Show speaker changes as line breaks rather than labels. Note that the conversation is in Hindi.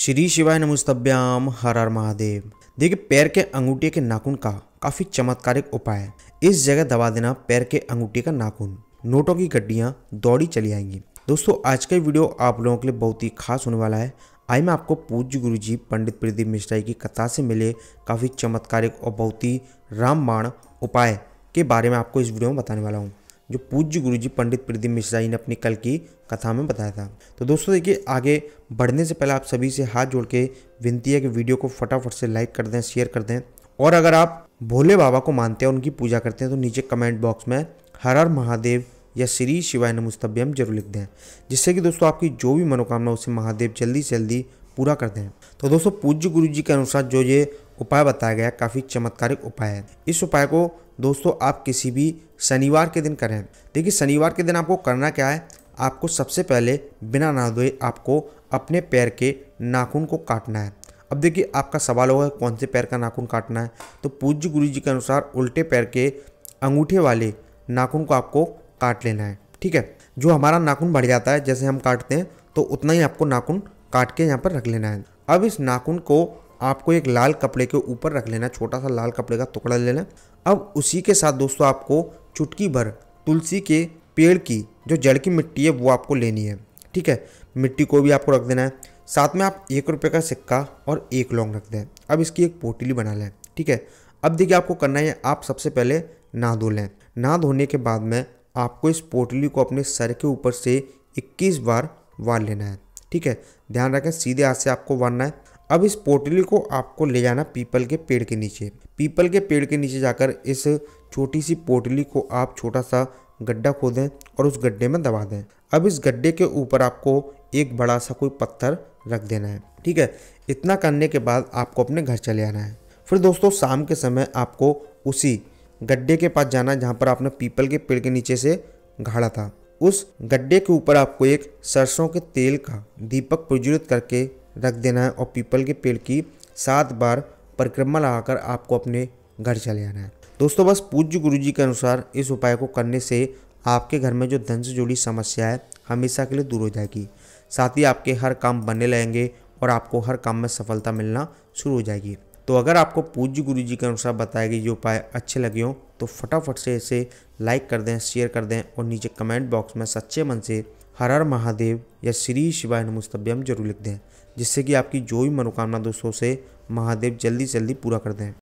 श्री शिवाय नमस्तभ्याम हर हर महादेव देखिए पैर के अंगूठे के नाखून का काफ़ी चमत्कारिक उपाय है इस जगह दबा देना पैर के अंगूठे का नाखून नोटों की गड्डियाँ दौड़ी चली आएंगी दोस्तों आज का वीडियो आप लोगों के लिए बहुत ही खास होने वाला है आज मैं आपको पूज्य गुरु जी पंडित प्रदीप मिश्रा की कथा से मिले काफ़ी चमत्कारिक और बहुत ही रामबाण उपाय के बारे में आपको इस वीडियो में बताने वाला हूँ जो पूज्य गुरु जी पंडित प्रदीप मिश्रा जी ने अपनी कल की कथा में बताया था तो दोस्तों देखिए आगे बढ़ने से पहले आप सभी से हाथ जोड़ के विनती है कि वीडियो को फटाफट से लाइक कर दें शेयर कर दें और अगर आप भोले बाबा को मानते हैं उनकी पूजा करते हैं तो नीचे कमेंट बॉक्स में हर हर महादेव या श्री शिवाय नमुस्तभ्यम जरूर लिख दें जिससे कि दोस्तों आपकी जो भी मनोकामना उसे महादेव जल्दी से जल्दी पूरा करते हैं तो दोस्तों पूज्य गुरु जी के अनुसार जो ये उपाय बताया गया काफ़ी चमत्कारिक उपाय है इस उपाय को दोस्तों आप किसी भी शनिवार के दिन करें देखिए शनिवार के दिन आपको करना क्या है आपको सबसे पहले बिना ना धोए आपको अपने पैर के नाखून को काटना है अब देखिए आपका सवाल होगा कौन से पैर का नाखून काटना है तो पूज्य गुरु जी के अनुसार उल्टे पैर के अंगूठे वाले नाखून को आपको काट लेना है ठीक है जो हमारा नाखून बढ़ जाता है जैसे हम काटते हैं तो उतना ही आपको नाखून काट के यहाँ पर रख लेना है अब इस नाखून को आपको एक लाल कपड़े के ऊपर रख लेना छोटा सा लाल कपड़े का टुकड़ा लेना अब उसी के साथ दोस्तों आपको चुटकी भर तुलसी के पेड़ की जो जड़ की मिट्टी है वो आपको लेनी है ठीक है मिट्टी को भी आपको रख देना है साथ में आप एक रुपये का सिक्का और एक लौंग रख दें अब इसकी एक पोटली बना लें ठीक है अब देखिए आपको करना है आप सबसे पहले नहा धो लें नहा धोने के बाद में आपको इस पोटली को अपने सर के ऊपर से 21 बार वार लेना है ठीक है ध्यान रखें सीधे हाथ से आपको वारना है अब इस पोटली को आपको ले जाना पीपल के पेड़ के नीचे पीपल के पेड़ के नीचे जाकर इस छोटी सी पोटली को आप छोटा सा गड्ढा खोदें और उस गड्ढे में दबा दें अब इस गड्ढे के ऊपर आपको एक बड़ा सा कोई पत्थर रख देना है ठीक है इतना करने के बाद आपको अपने घर चले आना है फिर दोस्तों शाम के समय आपको उसी गड्ढे के पास जाना जहाँ पर आपने पीपल के पेड़ के नीचे से घाड़ा था उस गड्ढे के ऊपर आपको एक सरसों के तेल का दीपक प्रज्वलित करके रख देना है और पीपल के पेड़ की सात बार परिक्रमा लगाकर आपको अपने घर चले आना है दोस्तों बस पूज्य गुरु जी के अनुसार इस उपाय को करने से आपके घर में जो धन से जुड़ी समस्या है हमेशा के लिए दूर हो जाएगी साथ ही आपके हर काम बनने लगेंगे और आपको हर काम में सफलता मिलना शुरू हो जाएगी तो अगर आपको पूज्य गुरु जी के अनुसार बताए गए ये उपाय अच्छे लगे हों तो फटाफट से इसे लाइक कर दें शेयर कर दें और नीचे कमेंट बॉक्स में सच्चे मन से हर हर महादेव या श्री शिवाय नमोस्तभ्यम जरूर लिख दें जिससे कि आपकी जो भी मनोकामना दोस्तों से महादेव जल्दी जल्दी पूरा कर दें